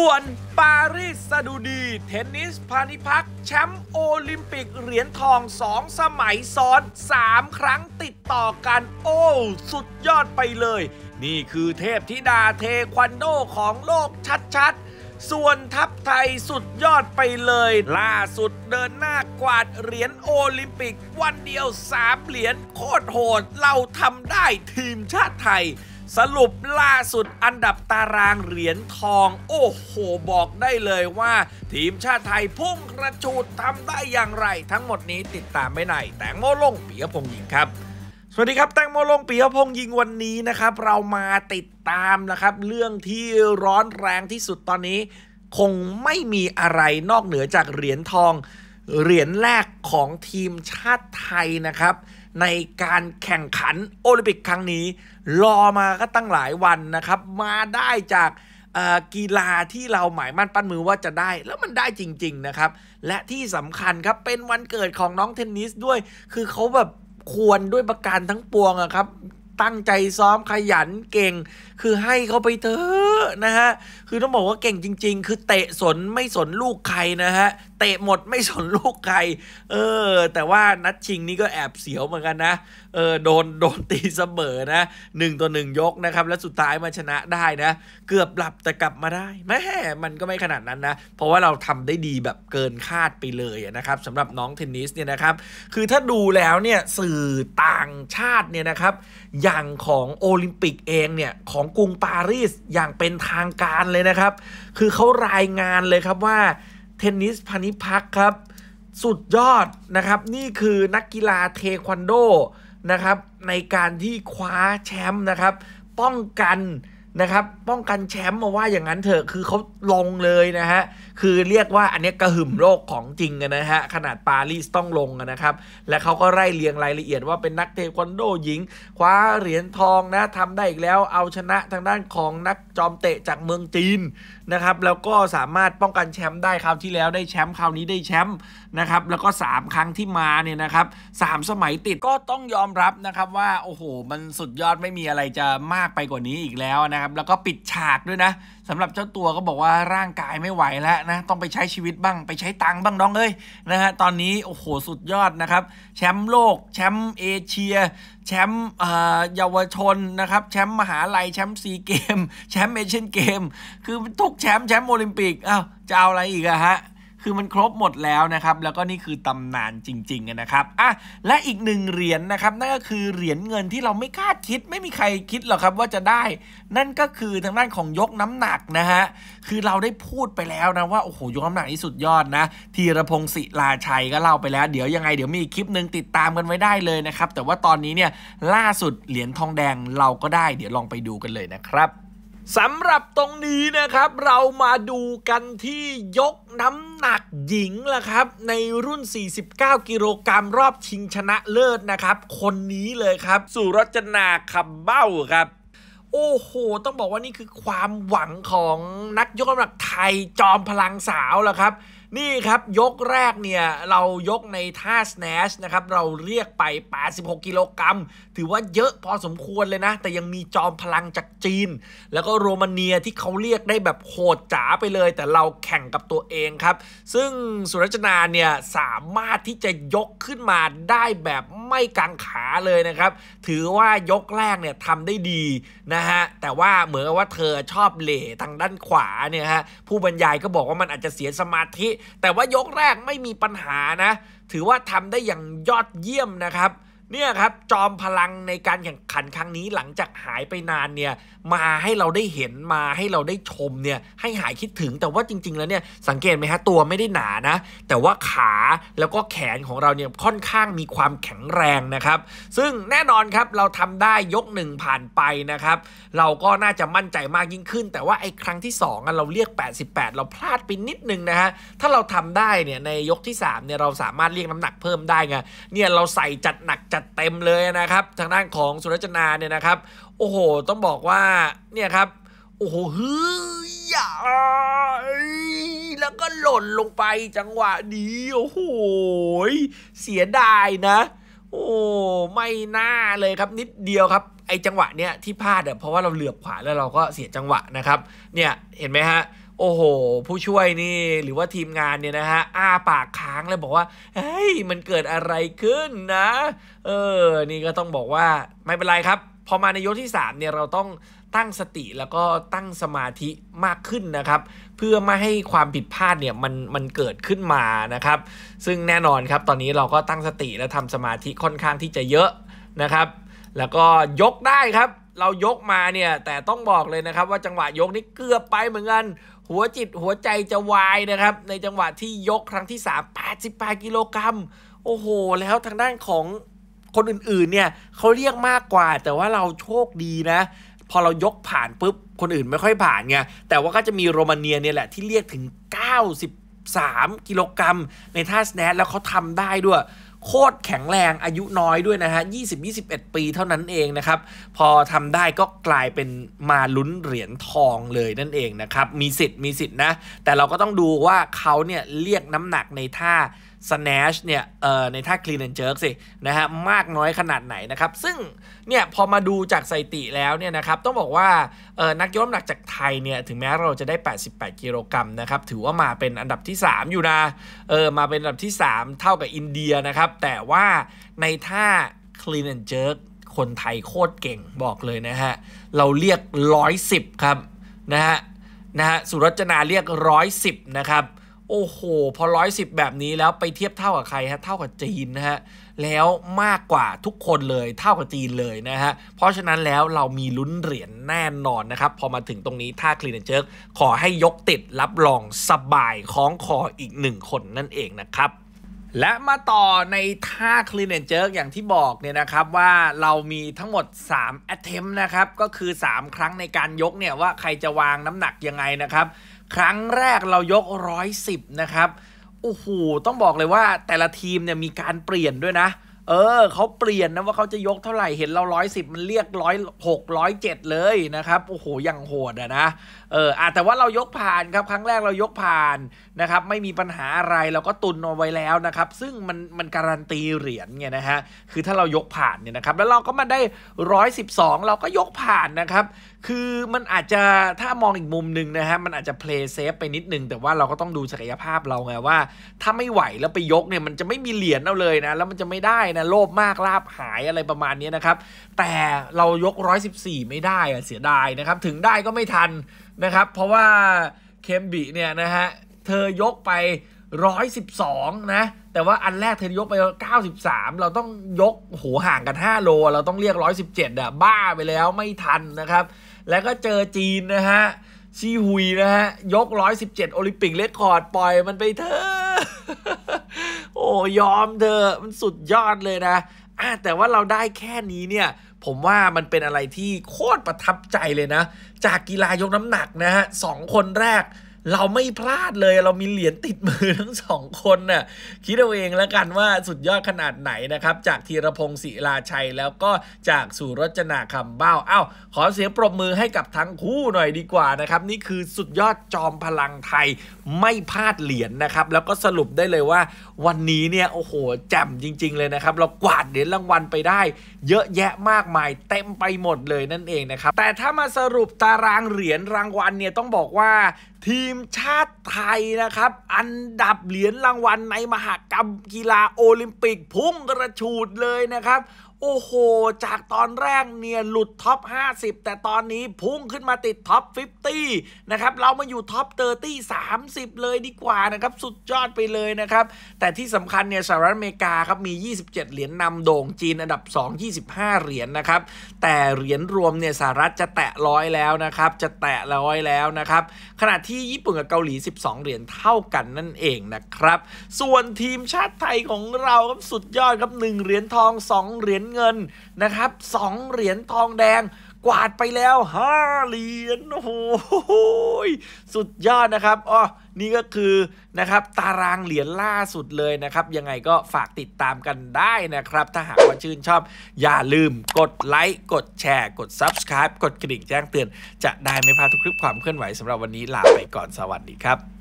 ่วน ปารีสสาดุดี เทนนิสพาณิพัก แชมป์โอลิมปิกเหรียญทองสองสมัยซ้อน 3 ครั้งติดต่อกัน โอ้ สุดยอดไปเลย นี่คือเทพธิดาเทควันโดของโลกชัดๆ ส่วนทัพไทยสุดยอดไปเลย ล่าสุดเดินหน้ากวาดเหรียญโอลิมปิกวันเดียว 3 เหรียญโคตรโหดเราทำได้ทีมชาติไทยสรุปล่าสุดอันดับตารางเหรียญทอง โอ้โหบอกได้เลยว่า ทีมชาติไทยพุ่งกระชูดทำได้อย่างไร ทั้งหมดนี้ติดตามไม่ในแตงโมลงปียพงย์ิงครับ สวัสดีครับ แตงโมลงปียพง์ยิงวันนี้นะครับ เรามาติดตามนะครับ เรื่องที่ร้อนแรงที่สุดตอนนี้ คงไม่มีอะไรนอกเหนือจากเหรียญทอง เหรียญแรกของทีมชาติไทยนะครับในการแข่งขัน โอลิมปิกครั้งนี้ รอมาก็ตั้งหลายวันนะครับ มาได้จากกีฬาที่เราหมายมั่นปั้นมือว่าจะได้แล้วมันได้จริงๆนะครับ และที่สำคัญครับ เป็นวันเกิดของน้องเทนนิสด้วย คือเขาแบบควรด้วยประการทั้งปวงอะครับ ตั้งใจซ้อมขยันเก่ง คือให้เขาไปเถอะอะนะฮะ คือต้องบอกว่าเก่งจริงๆ คือเตะสนไม่สนลูกใครนะฮะ เตะหมดไม่สนลูกใครเออ แต่ว่านัดชิงนี้ก็แอบเสียวเหมือนกันนะเออโดนโดนตีเสมอนะหนึ่งต่อหนึ่งยกนะครับและสุดท้ายมาชนะได้นะเกือบหลับแต่กลับมาได้แม่มันก็ไม่ขนาดนั้นนะเพราะว่าเราทำได้ดีแบบเกินคาดไปเลยนะครับสำหรับน้องเทนนิสเนี่ยนะครับคือถ้าดูแล้วเนี่ยสื่อต่างชาติเนี่ยนะครับอย่างของโอลิมปิกเองเนี่ยของกรุงปารีสอย่างเป็นทางการเลยนะครับ คือเขารายงานเลยครับว่าเทนนิสพานิพักครับสุดยอดนะครับนี่คือนักกีฬาเทควันโดนะครับในการที่คว้าแชมป์นะครับ ป้องกันนะครับป้องกันแชมป์มาว่าอย่างนั้นเถอะคือเขาลงเลยนะฮะ คือเรียกว่าอันนี้กระหึ่มโลกของจริงนะฮะขนาดปารีสต้องลงนะครับและเขาก็ไล่เรียงรายละเอียดว่าเป็นนักเทควันโดหญิง คว้าเหรียญทองนะทำได้อีกแล้วเอาชนะทางด้านของนักจอมเตะจากเมืองจีนนะครับแล้วก็สามารถป้องกันแชมป์ได้คราวที่แล้วได้แชมป์คราวนี้ได้แชมป์นะครับแล้วก็3ครั้งที่มาเนี่ยนะครับสสมัยติดก็ต้องยอมรับนะครับ ว่าโอ้โหมันสุดยอดไม่มีอะไรจะมากไปกว่านี้อีกแล้วนะครับับแล้วก็ปิดฉากด้วยนะสำหรับเจ้าตัวก็บอกว่าร่างกายไม่ไหวแล้วนะ ต้องไปใช้ชีวิตบ้างไปใช้ตังค์บ้างน้องเอ้ยนะฮะตอนนี้ โอ้โหสุดยอดนะครับ แชมป์โลก แชมป์เอเชีย แชมป์เยาวชนนะครับ แชมป์มหาลัยแชมป์ซีเกม แชมป์เอเชียนเกม คือทุกแชมป์แชมป์โอลิมปิกอ้าวจะเอาอะไรอีกอะฮะคือมันครบหมดแล้วนะครับ แล้วก็นี่คือตำนานจริง ๆ นะครับอ่ะและอีกหนึ่งเหรียญนนะครับนั่นก็คือเหรียญเงินที่เราไม่คาดคิดไม่มีใครคิดหรอกครับว่าจะได้ นั่นก็คือทางด้านของยกน้ำหนักนะฮะคือเราได้พูดไปแล้วนะว่าโอ้โหยกน้ำหนักที่สุดยอดนะธีรพงศ์ศิลาชัยก็เล่าไปแล้วเดี๋ยวยังไงเดี๋ยวมีคลิปหนึ่งติดตามกันไว้ได้เลยนะครับ แต่ว่าตอนนี้เนี่ยล่าสุดเหรียญทองแดงเราก็ได้เดี๋ยวลองไปดูกันเลยนะครับสำหรับตรงนี้นะครับเรามาดูกันที่ยกน้ำหนักหญิงล่ะครับ ในรุ่น 49 กิโลกรัมรอบชิงชนะเลิศนะครับ คนนี้เลยครับสุรจนาขับเบ้าครับ โอ้โห ต้องบอกว่านี่คือความหวังของนักยกน้ำหนักไทยจอมพลังสาวล่ะครับนี่ครับ ยกแรกเนี่ยเรายกในท่าสแนชนะครับเราเรียกไป 86 กิโลกรัมถือว่าเยอะพอสมควรเลยนะ แต่ยังมีจอมพลังจากจีน แล้วก็โรมาเนียที่เขาเรียกได้แบบโหดจ๋าไปเลย แต่เราแข่งกับตัวเองครับซึ่งสุรจนาเนี่ยสามารถที่จะยกขึ้นมาได้แบบไม่กังขาเลยนะครับ ถือว่ายกแรกเนี่ยทำได้ดีนะฮะ แต่ว่าเหมือนว่าเธอชอบเหล่ทางด้านขวาเนี่ยฮะผู้บรรยายก็บอกว่ามันอาจจะเสียสมาธิแต่ว่ายกแรกไม่มีปัญหานะ ถือว่าทำได้อย่างยอดเยี่ยมนะครับเนี่ยครับ จอมพลังในการแข่งขันครั้งนี้หลังจากหายไปนานเนี่ยมาให้เราได้เห็นมาให้เราได้ชมเนี่ยให้หายคิดถึงแต่ว่าจริง ๆแล้วเนี่ยสังเกตไหมฮะตัวไม่ได้หนานะแต่ว่าขาแล้วก็แขนของเราเนี่ยค่อนข้างมีความแข็งแรงนะครับซึ่งแน่นอนครับเราทำได้ยกหนึ่งผ่านไปนะครับเราก็น่าจะมั่นใจมากยิ่งขึ้น แต่ว่าไอ้ครั้งที่2เราเรียก 88 เราพลาดไปนิดนึงนะฮะถ้าเราทำได้เนี่ยในยกที่3เนี่ยเราสามารถเรียกน้ำหนักเพิ่มได้ไงเนี่ยเราใส่จัดหนักจัดเต็มเลยนะครับ ทางด้านของสุรจนาเนี่ยนะครับ โอ้โห ต้องบอกว่าเนี่ยครับโอ้โหฮ้ยแล้วก็หล่นลงไปจังหวะนี้โอ้โห เสียดายนะ โอ้ไม่น่าเลยครับนิดเดียวครับไอจังหวะเนี้ยที่พลาดเนี่ยเพราะว่าเราเหลือบขวาแล้วเราก็เสียจังหวะนะครับ เนี่ยเห็นไหมฮะโอ้โห ผู้ช่วยนี่หรือว่าทีมงานเนี่ยนะฮะอ้าปากค้างเลยบอกว่าเฮ้ยมันเกิดอะไรขึ้นนะเออนี่ก็ต้องบอกว่าไม่เป็นไรครับ พอมาในยกที่3เนี่ยเราต้องตั้งสติแล้วก็ตั้งสมาธิมากขึ้นนะครับเพื่อไม่ให้ความผิดพลาดเนี่ยมันมันเกิดขึ้นมานะครับ ซึ่งแน่นอนครับตอนนี้เราก็ตั้งสติและทำสมาธิค่อนข้างที่จะเยอะนะครับ แล้วก็ยกได้ครับเรายกมาเนี่ยแต่ต้องบอกเลยนะครับว่าจังหวะยกนี้เกือบไปเหมือนกันหัวจิตหัวใจจะวายนะครับ ในจังหวะที่ยกครั้งที่3 88กิโลกรัมโอ้โหแล้วทางด้านของคนอื่นๆเนี่ยเขาเรียกมากกว่า แต่ว่าเราโชคดีนะ พอเรายกผ่านปุ๊บคนอื่นไม่ค่อยผ่านไงแต่ว่าก็จะมีโรมาเนียเนี่ยแหละที่เรียกถึง 9 3กิโลกรัมในท่าสแนทแล้วเขาทำได้ด้วยโคตรแข็งแรงอายุน้อยด้วยนะฮะ 20-21 ปีเท่านั้นเองนะครับ พอทำได้ก็กลายเป็นมาลุ้นเหรียญทองเลยนั่นเองนะครับ มีสิทธิ์มีสิทธิ์นะ แต่เราก็ต้องดูว่าเขาเนี่ยเรียกน้ำหนักในท่า s n a t เนี่ยเอ่อในท่า clean and jerk สินะฮะมากน้อยขนาดไหนนะครับ ซึ่งเนี่ยพอมาดูจากสถิติแล้วเนี่ยนะครับต้องบอกว่าเอ่อนักยกน้ำหนักจากไทยเนี่ยถึงแม้เราจะได้ 88 กิโลกรัมนะครับถือว่ามาเป็นอันดับที่ 3 อยู่นะเออมาเป็นอันดับที่ 3 เท่ากับอินเดียนะครับ แต่ว่าในท่า clean and jerk คนไทยโคตรเก่งบอกเลยนะฮะ เราเรียก 110 ครับ นะฮะนะฮะสุรจนาเรียก 110 นะครับโอ้โห พอร้อยสิบแบบนี้แล้วไปเทียบเท่ากับใครฮะ เท่ากับจีนนะฮะ แล้วมากกว่าทุกคนเลยเท่ากับจีนเลยนะฮะ เพราะฉะนั้นแล้วเรามีลุ้นเหรียญแน่นอนนะครับ พอมาถึงตรงนี้ ท่าคลีนเจิร์กขอให้ยกติดรับรองสบายคล้องคออีกหนึ่งคนนั่นเองนะครับ และมาต่อในท่าคลีนเจอร์อย่างที่บอกเนี่ยนะครับ ว่าเรามีทั้งหมด 3 attempt นะครับก็คือ 3 ครั้งในการยกเนี่ยว่าใครจะวางน้ำหนักยังไงนะครับครั้งแรกเรายก 110 นะครับโอ้โหต้องบอกเลยว่าแต่ละทีมเนี่ยมีการเปลี่ยนด้วยนะ เออเขาเปลี่ยนนะว่าเขาจะยกเท่าไหร่ เห็นเรา 110 มันเรียก106 107 เลยนะครับ โอ้โห ยังโหดอะนะเอออ่ะแต่ว่าเรายกผ่าน ครับ ครั้งแรกเรายกผ่านนะครับ ไม่มีปัญหาอะไร เราก็ตุนเอาไว้แล้วนะครับ ซึ่งมันมันการันตีเหรียญเนี่ยนะฮะ คือถ้าเรายกผ่านเนี่ยนะครับ แล้วเราก็มาได้ร้อยสิบสองเราก็ยกผ่านนะครับ คือมันอาจจะ ถ้ามองอีกมุมหนึ่งนะฮะ มันอาจจะเพลย์เซฟไปนิดนึง แต่ว่าเราก็ต้องดูศักยภาพเราไงว่า ถ้าไม่ไหวแล้วไปยกเนี่ย มันจะไม่มีเหรียญเอาเลยนะ แล้วมันจะไม่ได้นะ โลภมากลาบหายอะไรประมาณนี้นะครับ แต่เรายก 114ไม่ได้อะเสียดายนะครับ ถึงได้ก็ไม่ทันนะครับเพราะว่าเคมบีเนี่ยนะฮะเธอยกไป 112 นะ แต่ว่าอันแรกเธอยกไป 93 เราต้องยกัวห่างกัน 5 โล เราต้องเรียก 117อ่ะบ้าไปแล้วไม่ทันนะครับ แล้วก็เจอจีนนะฮะชีฮุยนะฮะยก 117 โอลิมปิกเลคคอร์ดปล่อย มันไปเธอโอ้ยอมเธอมันสุดยอดเลยนะแต่ว่าเราได้แค่นี้เนี่ยผมว่ามันเป็นอะไรที่โคตรประทับใจเลยนะ จากกีฬายกน้ำหนักนะฮะสองคนแรกเราไม่พลาดเลย เรามีเหรียญติดมือทั้งสองคนน่ะ คิดเอาเองแล้วกันว่าสุดยอดขนาดไหนนะครับ จากธีรพงศ์ศิลาชัย แล้วก็จากสุรจนาคำเบ้าเอา้าขอเสียงปรบมือให้กับทั้งคู่หน่อยดีกว่านะครับ นี่คือสุดยอดจอมพลังไทย ไม่พลาดเหรียญนนะครับ แล้วก็สรุปได้เลยว่า วันนี้เนี่ย โอ้โห แจ่มจริง ๆ เลยนะครับ เรากวาดเหรียญรางวัลไปได้ เยอะแยะมากมาย เต็มไปหมดเลยนั่นเองนะครับ แต่ถ้ามาสรุปตารางเหรียญรางวัลเนี่ยต้องบอกว่าทีมชาติไทยนะครับ อันดับเหรียญรางวัลในมหากรรมกีฬาโอลิมปิก พุ่งกระฉูดเลยนะครับโอ้โห จากตอนแรกเนี่ยหลุดท็อป 50 แต่ตอนนี้พุ่งขึ้นมาติดท็อป 50 นะครับ เรามาอยู่ท็อป30 30 เลยดีกว่านะครับ สุดยอดไปเลยนะครับ แต่ที่สำคัญเนี่ยสหรัฐอเมริกาครับมี 27 เหรียญนำโด่งจีนอันดับ 2 25 เหรียญนนะครับ แต่เหรียญรวมเนี่ยสหรัฐจะแตะร้อยแล้วนะครับ จะแตะร้อยแล้วนะครับ ขณะที่ญี่ปุ่นกับเกาหลี 12 เหรียญเท่ากันนั่นเองนะครับ ส่วนทีมชาติไทยของเราครับสุดยอดครับ 1 เหรียญทอง 2 เหรียญเงินนะครับสองเหรียญทองแดงกวาดไปแล้วห้าเหรียญโอ้โหสุดยอดนะครับอ๋อนี่ก็คือนะครับ ตารางเหรียญล่าสุดเลยนะครับ ยังไงก็ฝากติดตามกันได้นะครับ ถ้าหากว่าชื่นชอบ อย่าลืมกดไลค์ กดแชร์ กด Subscribe กดกระดิ่งแจ้งเตือนจะได้ไม่พลาดทุกคลิปความเคลื่อนไหวสำหรับวันนี้ลาไปก่อนสวัสดีครับ